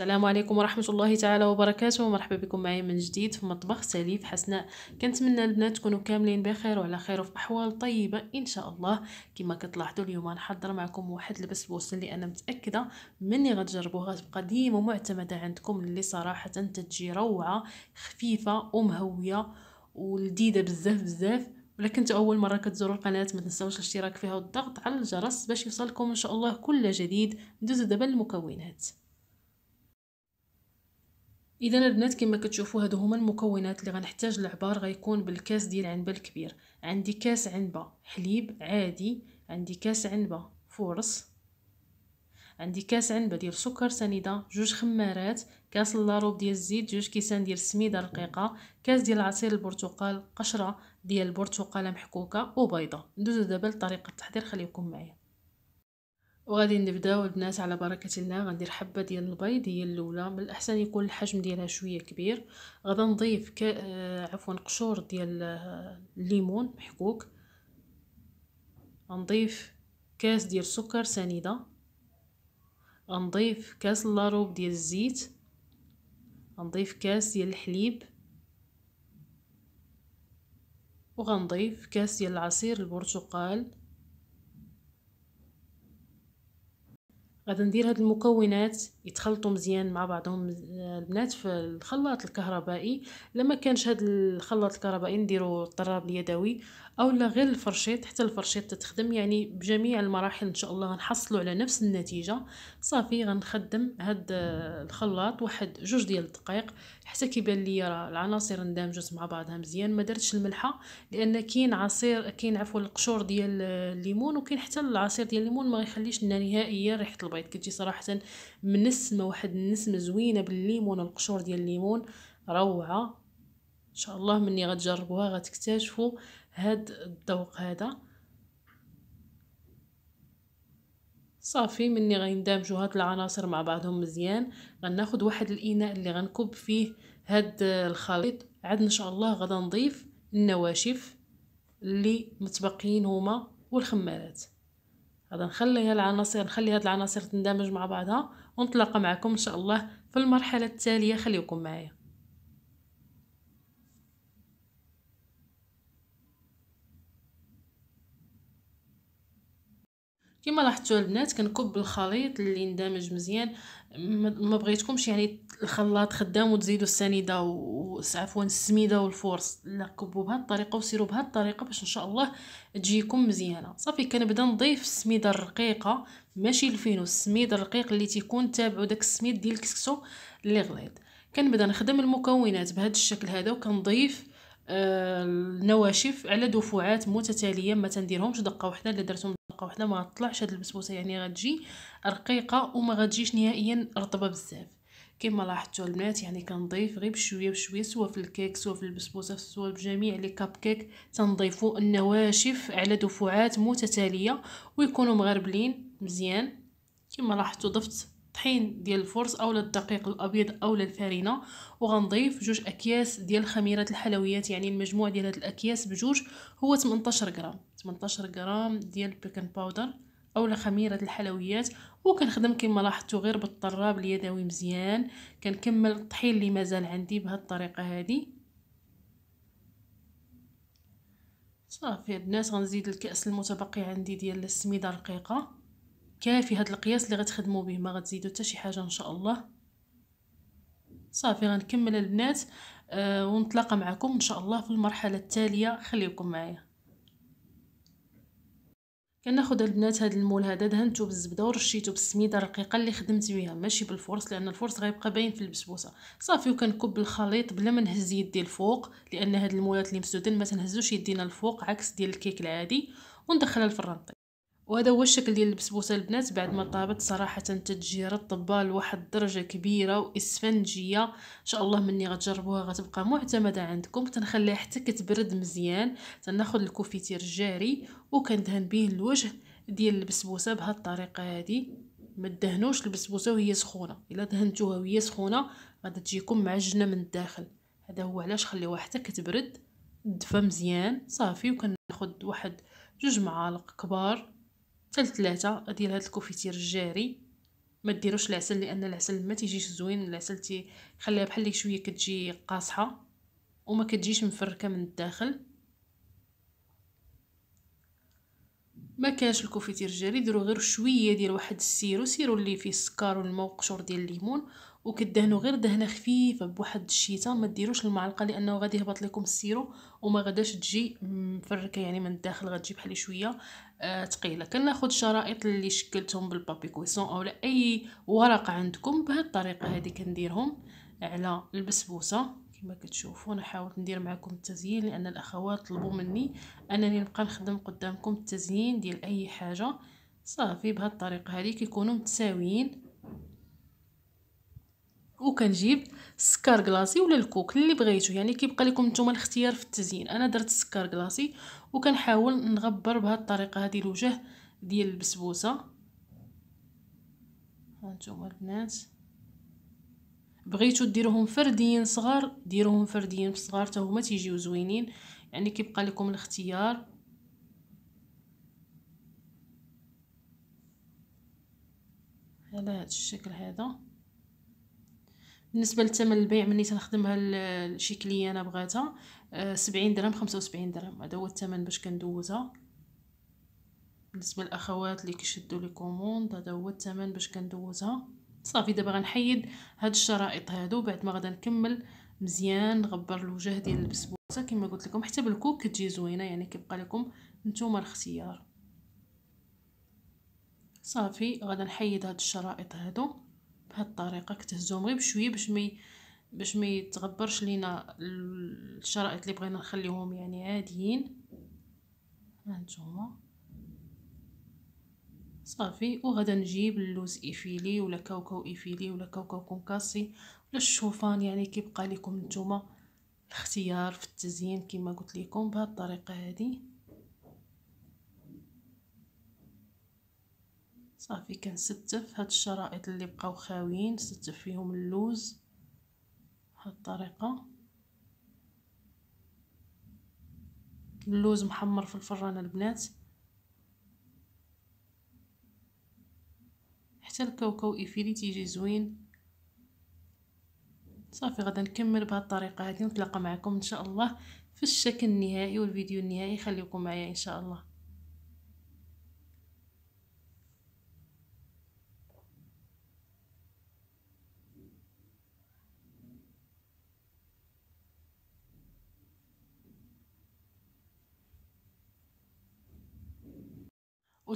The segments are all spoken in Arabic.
السلام عليكم ورحمة الله تعالى وبركاته ومرحبا بكم معي من جديد في مطبخ سليف حسناء كنتمنى البنات تكونوا كاملين بخير وعلى خير وفي أحوال طيبة إن شاء الله كما كتلاحظوا اليوم غنحضر معكم واحد البسبوسة اللي أنا متأكدة مني غتجربوها غتبقى ديما معتمدة عندكم اللي صراحة تجي روعة خفيفة ومهوية ولذيذة بزاف بزاف ولكن كنتو اول مره كتزوروا القناه ما تنساوش الاشتراك فيها والضغط على الجرس باش يوصلكم ان شاء الله كل جديد ندوزو دابا للمكونات اذا البنات كما كتشوفوا هادو هما المكونات اللي غنحتاج العبار غيكون بالكاس ديال عنبه الكبير عندي كاس عنبه حليب عادي عندي كاس عنبه فورس عندي كاس عنبه ديال سكر سنيده جوج خمارات كاس لاروب ديال الزيت جوج كيسان ديال السميده رقيقه كاس ديال عصير البرتقال قشره ديال البرتقاله محكوكه وبيضه ندوزو دابا لطريقه التحضير خليكم معايا وغادي نبداو البنات على بركه الله غندير حبه ديال البيض هي الاولى من الاحسن يكون الحجم ديالها شويه كبير غادي نضيف ك... آه، عفوا قشور ديال آه، الليمون محكوك غنضيف كاس ديال السكر سنيده غنضيف كاس لاروب ديال الزيت غنضيف كاس ديال الحليب وغنضيف كاس ديال العصير البرتقال غادي ندير هاد المكونات يتخلطوا مزيان مع بعضهم البنات في الخلاط الكهربائي لما كانش هاد الخلاط الكهربائي نديرو الطراب اليدوي او لا غير الفرشيط حتى الفرشيط تتخدم يعني بجميع المراحل ان شاء الله غنحصلوا على نفس النتيجه صافي غنخدم هاد آه، الخلاط واحد جوج ديال الدقائق حتى كيبان لي راه العناصر اندمجت مع بعضها مزيان ما درتش الملحه لان كاين عصير كاين عفوا القشور ديال آه، الليمون وكاين حتى العصير ديال الليمون ما غيخليش لنا نهائيا ريحه البيض كتجي صراحه منسمه واحد النسمه زوينه بالليمون القشور ديال الليمون روعه ان شاء الله مني غتجربوها غتكتشفوا هاد الذوق هذا صافي مني غيندمجوا هاد العناصر مع بعضهم مزيان غناخد واحد الاناء اللي غنكب فيه هاد الخليط عاد ان شاء الله غدا نضيف النواشف اللي متبقيين هما والخمارات غادا نخلي العناصر نخلي هاد العناصر تندمج مع بعضها ونتلاقى معكم ان شاء الله في المرحله التاليه خليكم معايا كما لاحظتوا البنات كنكب الخليط اللي اندمج مزيان ما بغيتكمش يعني الخلاط خدام وتزيدوا السنيده وعفوا السميده والفورص لا كبوا بهاد الطريقه وسيروا بهاد الطريقه باش ان شاء الله تجيكم مزيانه صافي كنبدا نضيف السميده الرقيقه ماشي الفينو السميده الرقيق اللي تيكون تابعو داك السميد ديال الكسكسو اللي غليظ كنبدا نخدم المكونات بهذا الشكل هذا وكنضيف النواشف آه، على دفعات متتاليه ما تنديرهمش دقه واحده الا درتهم دقه واحده ما طلعش هاد البسبوسه يعني غتجي رقيقه وما غتجيش نهائيا رطبه بزاف كما لاحظتوا البنات يعني كنضيف غير بشويه بشويه سواء في الكيك سواء في البسبوسه سواء جميع لي كاب كيك تنضيفوا النواشف على دفعات متتاليه ويكونوا مغربلين مزيان كما لاحظتوا ضفت طحين ديال الفرص او للدقيق الابيض او للفارينه وغنضيف جوج اكياس ديال خميره الحلويات يعني المجموع ديال هاد الاكياس بجوج هو 18 غرام 18 غرام ديال البيكن باودر اولا خميره الحلويات وكنخدم كما لاحظتوا غير بالطراب اليدوي مزيان كنكمل الطحين اللي مازال عندي بهاد الطريقه هذه صافي الناس غنزيد الكاس المتبقي عندي ديال السميده رقيقه كافي هاد القياس اللي غتخدموا به ما غتزيدوا حتى شي حاجه ان شاء الله صافي غنكمل البنات آه، ونتلاقى معكم ان شاء الله في المرحله التاليه خليكم معايا كناخذ البنات هذا المول هذا دهنته بالزبده ورشيته بالسميده الرقيقه اللي خدمت بها ماشي بالفرص لان الفرص غيبقى باين في البسبوسه صافي وكنكب الخليط بلا ما نهز يدي الفوق لان هاد المولات اللي مسدودين ما تنهزوش يدينا الفوق عكس ديال الكيك العادي وندخلها الفران وهذا هو الشكل ديال البسبوسه البنات بعد ما طابت صراحه تتجيرت رطبه لواحد الدرجه كبيره واسفنجيه ان شاء الله مني غتجربوها غتبقى معتمده عندكم تنخليها حتى كتبرد مزيان تناخذ الكوفيتير الجاري وكندهن به الوجه ديال البسبوسه بهاد الطريقه هذه ما تدهنوش البسبوسه وهي سخونه الا دهنتوها وهي سخونه غادي تجيكم معجنه من الداخل هذا هو علاش خليوها حتى كتبرد الدفا مزيان صافي وكناخذ واحد جوج معالق كبار حتى لثلاثه ديال هاد الكوفيتير الجاري ما ديروش العسل لان العسل ما تيجيش زوين العسل تيخليها بحال لي شويه كتجي قاصحه وما كتجيش مفركه من الداخل ما كانش الكوفيتير الجاري ديروا غير شويه ديال واحد السيرو سيرو اللي فيه السكر والماء وقشور ديال الليمون وكدهنوا غير دهنه خفيفه بواحد الشيطه ما ديروش المعلقه لانه غادي يهبط لكم السيرو وما غاداش تجي مفركه يعني من الداخل غتجي بحال شويه ثقيله آه، كناخذ الشرائط اللي شكلتهم بالبابي كويسون اولا اي ورقه عندكم بهذه الطريقه هذه كنديرهم على البسبوسه كما كتشوفوا انا حاولت ندير معكم التزيين لان الاخوات طلبوا مني انني نبقى نخدم قدامكم التزيين ديال اي حاجه صافي بهذه الطريقه هذه كيكونوا متساويين وكنجيب السكر كلاصي ولا الكوك اللي بغيتو يعني كيبقى لكم نتوما الاختيار في التزيين انا درت السكر كلاصي وكنحاول نغبر بهاد الطريقه هذه الوجه ديال البسبوسه هانتوما البنات بغيتو ديروهم فرديين صغار ديروهم فرديين صغار حتى هما تيجيو زوينين يعني كيبقى لكم الاختيار على هذا الشكل هذا بالنسبه للثمن البيع مني تنخدمها الشكليه انا بغاتها سبعين درهم خمسة وسبعين درهم هذا هو الثمن باش كندوزها بالنسبه للاخوات اللي كيشدوا لي كوموند هذا هو الثمن باش كندوزها صافي دابا غنحيد هاد الشرائط هادو بعد ما غدا نكمل مزيان نغبر الوجه ديال البسبوسه كما قلت لكم حتى بالكوك كتجي زوينه يعني كيبقى لكم نتوما الاختيار صافي غادا نحيد هاد الشرائط هادو بهاد الطريقه كتهزهم غير بشويه باش مي باش ما يتغبرش لينا الشرائط اللي بغينا نخليهم يعني عاديين هانتوما صافي وغدا نجيب اللوز ايفيلي ولا كاوكاو ايفيلي ولا كاوكاو كونكاسي ولا الشوفان يعني كيبقى لكم نتوما الاختيار في التزيين كما قلت لكم بهذه الطريقه هذه صافي كنستف هاد الشرائط اللي بقاو خاويين نستف فيهم اللوز بهذه الطريقة اللوز محمر في الفران البنات حتى الكاوكاو ايفيلي تيجي زوين صافي غدا نكمل بهاد الطريقه هذه ونتلاقى معكم ان شاء الله في الشكل النهائي والفيديو النهائي خليكم معايا ان شاء الله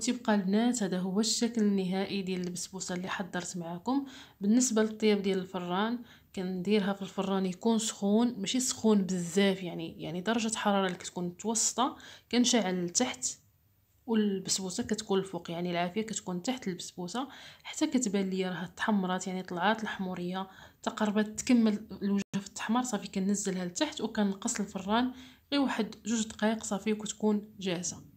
وتبقى البنات هذا هو الشكل النهائي ديال البسبوسه اللي حضرت معكم بالنسبه للطياب ديال الفران كنديرها في الفران يكون سخون ماشي سخون بزاف يعني يعني درجه حراره اللي كتكون متوسطه كنشعل لتحت والبسبوسه كتكون الفوق يعني العافيه كتكون تحت البسبوسه حتى كتبان ليا راها تحمرات يعني طلعات الحموريه تقربت تكمل الوجه في التحمر صافي كنزلها لتحت وكنقص الفران غير واحد جوج دقائق صافي وكتكون جاهزه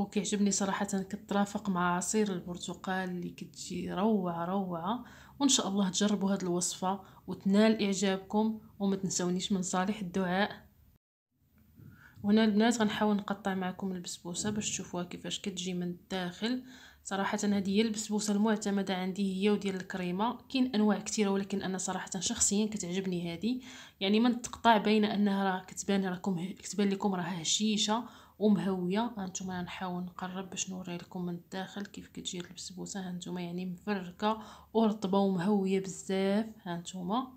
وكيعجبني صراحه كترافق مع عصير البرتقال اللي كتجي روعه روعه وان شاء الله تجربوا هذه الوصفه وتنال اعجابكم وما تنسونيش من صالح الدعاء وهنا البنات غنحاول نقطع معكم البسبوسه باش تشوفوها كيفاش كتجي من الداخل صراحه هذه هي البسبوسه المعتمده عندي هي وديال الكريمه كاين انواع كثيره ولكن انا صراحه شخصيا كتعجبني هذه يعني من تقطع بين انها راه كتبان راكم كتبان لكم راه هشيشه ومهويه هانتوما نحاول نقرب باش نوري لكم من الداخل كيف كتجي البسبوسه هانتوما يعني مفركه ورطبه ومهويه بزاف هانتوما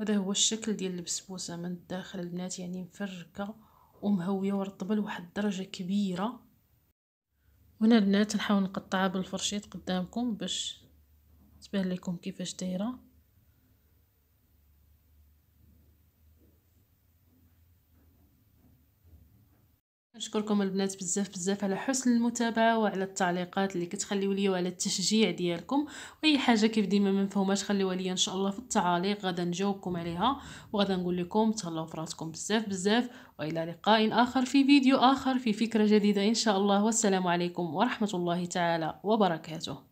هذا هو الشكل ديال البسبوسه من الداخل البنات يعني مفركه ومهويه ورطبه لواحد الدرجه كبيره وهنا البنات نحاول نقطعها بالفرشيط قدامكم باش تبان لكم كيفاش دايره نشكركم البنات بزاف بزاف على حسن المتابعه وعلى التعليقات اللي كتخليو لي وعلى التشجيع ديالكم واي حاجه كيف ديما ما مفهوماش خليوها لي ان شاء الله في التعاليق غدا نجاوبكم عليها وغدا نقول لكم تهلاو في راسكم بزاف بزاف والى لقاء اخر في فيديو اخر في فكره جديده ان شاء الله والسلام عليكم ورحمه الله تعالى وبركاته